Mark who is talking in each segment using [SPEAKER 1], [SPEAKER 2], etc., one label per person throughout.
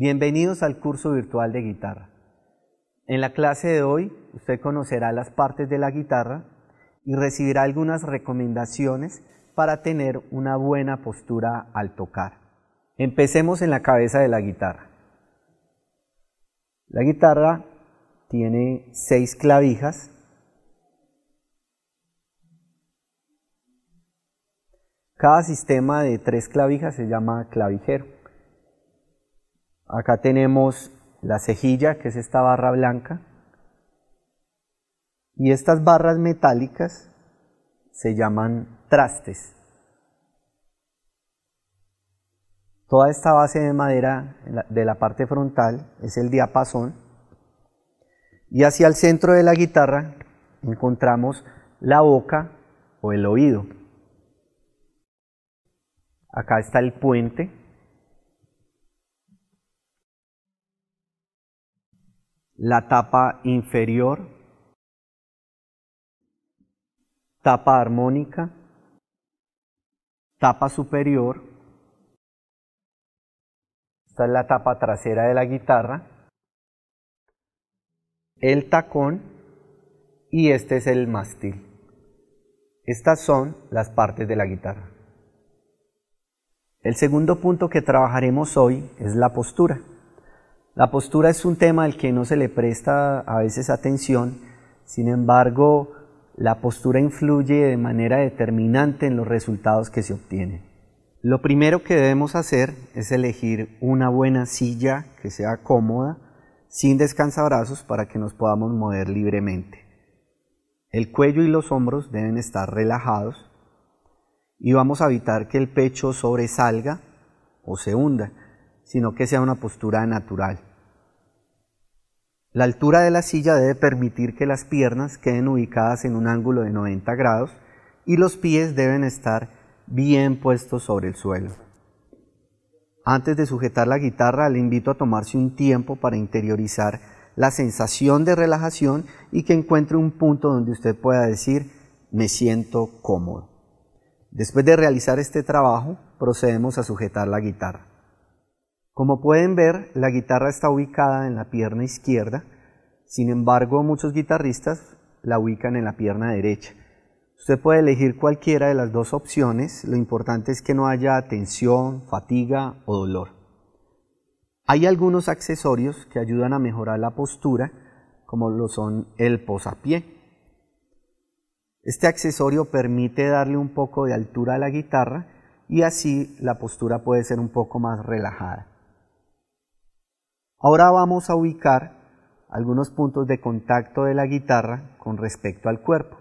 [SPEAKER 1] Bienvenidos al curso virtual de guitarra. En la clase de hoy usted conocerá las partes de la guitarra y recibirá algunas recomendaciones para tener una buena postura al tocar. Empecemos en la cabeza de la guitarra. La guitarra tiene seis clavijas. Cada sistema de tres clavijas se llama clavijero. Acá tenemos la cejilla, que es esta barra blanca. Y estas barras metálicas se llaman trastes. Toda esta base de madera de la parte frontal es el diapasón. Y hacia el centro de la guitarra encontramos la boca o el oído. Acá está el puente la tapa inferior, tapa armónica, tapa superior, esta es la tapa trasera de la guitarra, el tacón y este es el mástil. Estas son las partes de la guitarra. El segundo punto que trabajaremos hoy es la postura. La postura es un tema al que no se le presta a veces atención, sin embargo, la postura influye de manera determinante en los resultados que se obtienen. Lo primero que debemos hacer es elegir una buena silla que sea cómoda, sin descansabrazos para que nos podamos mover libremente. El cuello y los hombros deben estar relajados y vamos a evitar que el pecho sobresalga o se hunda sino que sea una postura natural. La altura de la silla debe permitir que las piernas queden ubicadas en un ángulo de 90 grados y los pies deben estar bien puestos sobre el suelo. Antes de sujetar la guitarra, le invito a tomarse un tiempo para interiorizar la sensación de relajación y que encuentre un punto donde usted pueda decir, me siento cómodo. Después de realizar este trabajo, procedemos a sujetar la guitarra. Como pueden ver, la guitarra está ubicada en la pierna izquierda, sin embargo muchos guitarristas la ubican en la pierna derecha. Usted puede elegir cualquiera de las dos opciones, lo importante es que no haya tensión, fatiga o dolor. Hay algunos accesorios que ayudan a mejorar la postura, como lo son el posapié. Este accesorio permite darle un poco de altura a la guitarra y así la postura puede ser un poco más relajada. Ahora vamos a ubicar algunos puntos de contacto de la guitarra con respecto al cuerpo.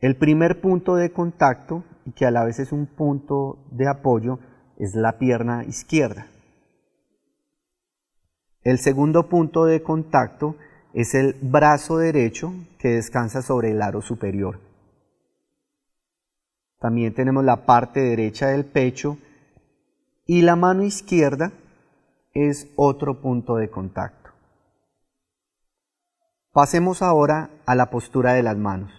[SPEAKER 1] El primer punto de contacto, y que a la vez es un punto de apoyo, es la pierna izquierda. El segundo punto de contacto es el brazo derecho que descansa sobre el aro superior. También tenemos la parte derecha del pecho y la mano izquierda es otro punto de contacto. Pasemos ahora a la postura de las manos.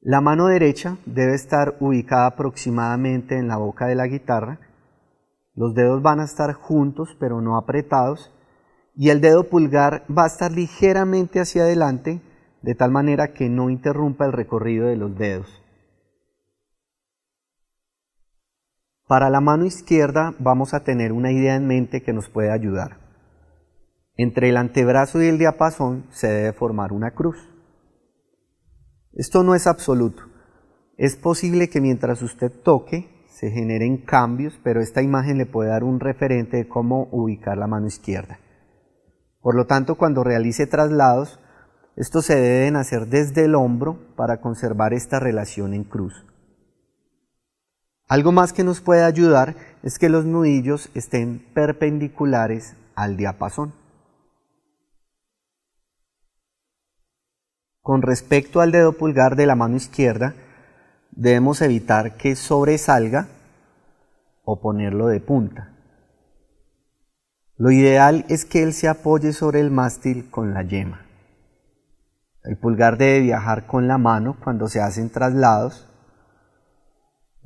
[SPEAKER 1] La mano derecha debe estar ubicada aproximadamente en la boca de la guitarra. Los dedos van a estar juntos pero no apretados y el dedo pulgar va a estar ligeramente hacia adelante de tal manera que no interrumpa el recorrido de los dedos. Para la mano izquierda vamos a tener una idea en mente que nos puede ayudar. Entre el antebrazo y el diapasón se debe formar una cruz. Esto no es absoluto. Es posible que mientras usted toque se generen cambios, pero esta imagen le puede dar un referente de cómo ubicar la mano izquierda. Por lo tanto, cuando realice traslados, estos se deben hacer desde el hombro para conservar esta relación en cruz. Algo más que nos puede ayudar es que los nudillos estén perpendiculares al diapasón. Con respecto al dedo pulgar de la mano izquierda, debemos evitar que sobresalga o ponerlo de punta. Lo ideal es que él se apoye sobre el mástil con la yema. El pulgar debe viajar con la mano cuando se hacen traslados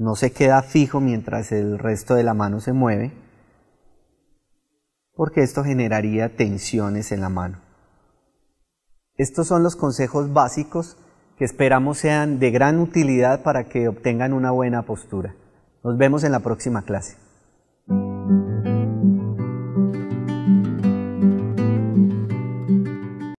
[SPEAKER 1] no se queda fijo mientras el resto de la mano se mueve, porque esto generaría tensiones en la mano. Estos son los consejos básicos que esperamos sean de gran utilidad para que obtengan una buena postura. Nos vemos en la próxima clase.